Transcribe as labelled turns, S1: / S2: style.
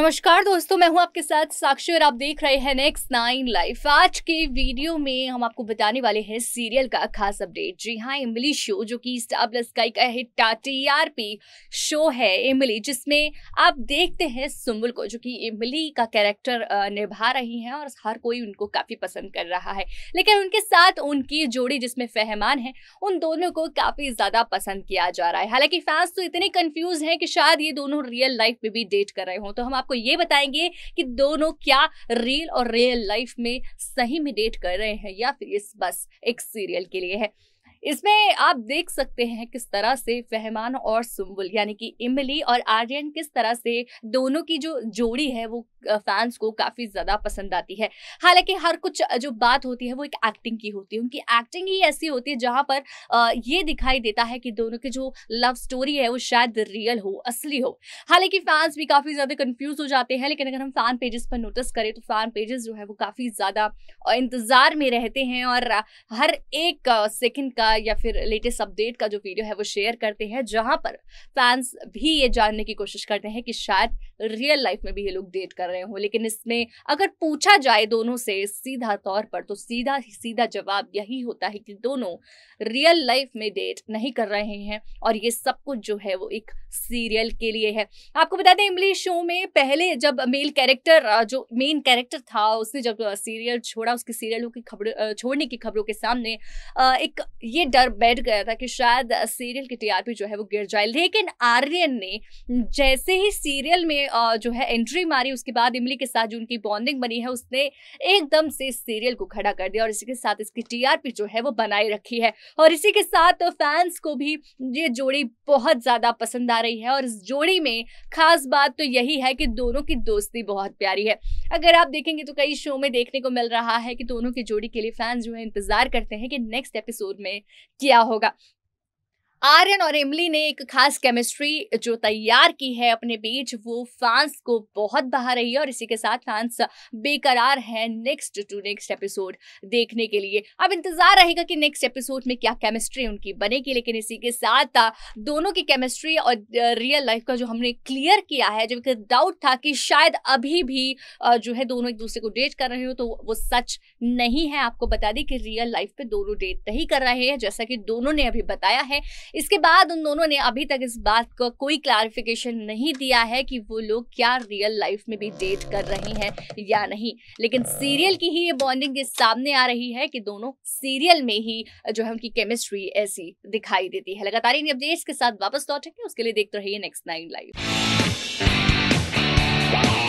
S1: नमस्कार दोस्तों मैं हूं आपके साथ साक्षी और आप देख रहे हैं नेक्स्ट नाइन लाइफ आज के वीडियो में हम आपको बताने वाले हैं सीरियल का खास अपडेट जी हाँ इमली शो जो कि स्टार प्लस का हिट पी शो है इमली जिसमें आप देखते हैं सुम्बुल को जो कि इमली का कैरेक्टर निभा रही हैं और हर कोई उनको काफ़ी पसंद कर रहा है लेकिन उनके साथ उनकी जोड़ी जिसमें फेहमान है उन दोनों को काफ़ी ज़्यादा पसंद किया जा रहा है हालांकि फैंस तो इतने कन्फ्यूज़ हैं कि शायद ये दोनों रियल लाइफ में भी डेट कर रहे हों तो हम आप आपको ये बताएंगे कि दोनों क्या रियल और रियल लाइफ में सही में डेट कर रहे हैं या फिर इस बस एक सीरियल के लिए है इसमें आप देख सकते हैं किस तरह से फहमान और सुम्बुल यानी कि इमली और आर्यन किस तरह से दोनों की जो जोड़ी है वो फैंस को काफ़ी ज़्यादा पसंद आती है हालांकि हर कुछ जो बात होती है वो एक एक्टिंग की होती है उनकी एक्टिंग ही ऐसी होती है जहाँ पर ये दिखाई देता है कि दोनों की जो लव स्टोरी है वो शायद रियल हो असली हो हालांकि फैंस भी काफ़ी ज़्यादा कन्फ्यूज हो जाते हैं लेकिन अगर हम फैन पेजेस पर नोटिस करें तो फैन पेजेस जो है वो काफ़ी ज़्यादा इंतज़ार में रहते हैं और हर एक सेकेंड का का या फिर लेटेस्ट अपडेट का जो वीडियो है वो शेयर करते हैं जहां पर फैंस भी ये जानने की कोशिश करते हैं कि शायद रियल लाइफ में भी ये लोग डेट कर रहे हो लेकिन इसमें अगर पूछा जाए दोनों से सीधा तौर पर तो सीधा ही सीधा जवाब यही होता है कि दोनों रियल लाइफ में डेट नहीं कर रहे हैं और ये सब कुछ जो है वो एक सीरियल के लिए है आपको बता दें इमली शो में पहले जब मेल कैरेक्टर जो मेन कैरेक्टर था उसने जब सीरियल छोड़ा उसकी सीरियलों की खबर छोड़ने की खबरों के सामने एक ये ये डर बैठ गया था कि शायद सीरियल की टीआरपी जो है वो गिर जाए लेकिन आर्यन ने जैसे ही सीरियल में जो है एंट्री मारी उसके बाद इमली के साथ जो उनकी बॉन्डिंग बनी है उसने एकदम से सीरियल को खड़ा कर दिया और इसी के साथ इसकी टीआरपी जो है वो बनाए रखी है और इसी के साथ फैंस को भी ये जोड़ी बहुत ज़्यादा पसंद आ रही है और इस जोड़ी में खास बात तो यही है कि दोनों की दोस्ती बहुत प्यारी है अगर आप देखेंगे तो कई शो में देखने को मिल रहा है कि दोनों की जोड़ी के लिए फैंस जो है इंतजार करते हैं कि नेक्स्ट एपिसोड में किया होगा आर्यन और इमली ने एक खास केमिस्ट्री जो तैयार की है अपने बीच वो फैंस को बहुत बहा रही है और इसी के साथ फैंस बेकरार हैं नेक्स्ट टू नेक्स्ट एपिसोड देखने के लिए अब इंतजार रहेगा कि नेक्स्ट एपिसोड में क्या केमिस्ट्री उनकी बनेगी लेकिन इसी के साथ दोनों की केमिस्ट्री और रियल लाइफ का जो हमने क्लियर किया है जो एक डाउट था कि शायद अभी भी जो है दोनों एक दूसरे को डेट कर रहे हो तो वो सच नहीं है आपको बता दें कि रियल लाइफ पे दोनों डेट नहीं कर रहे हैं जैसा कि दोनों ने अभी बताया है इसके बाद उन दोनों ने अभी तक इस बात का को कोई क्लैरिफिकेशन नहीं दिया है कि वो लोग क्या रियल लाइफ में भी डेट कर रहे हैं या नहीं लेकिन सीरियल की ही ये बॉन्डिंग के सामने आ रही है कि दोनों सीरियल में ही जो है उनकी केमिस्ट्री ऐसी दिखाई देती है लगातार इन अपडेट्स के साथ वापस लौटेंगे उसके लिए देखते रहिए नेक्स्ट नाइन लाइव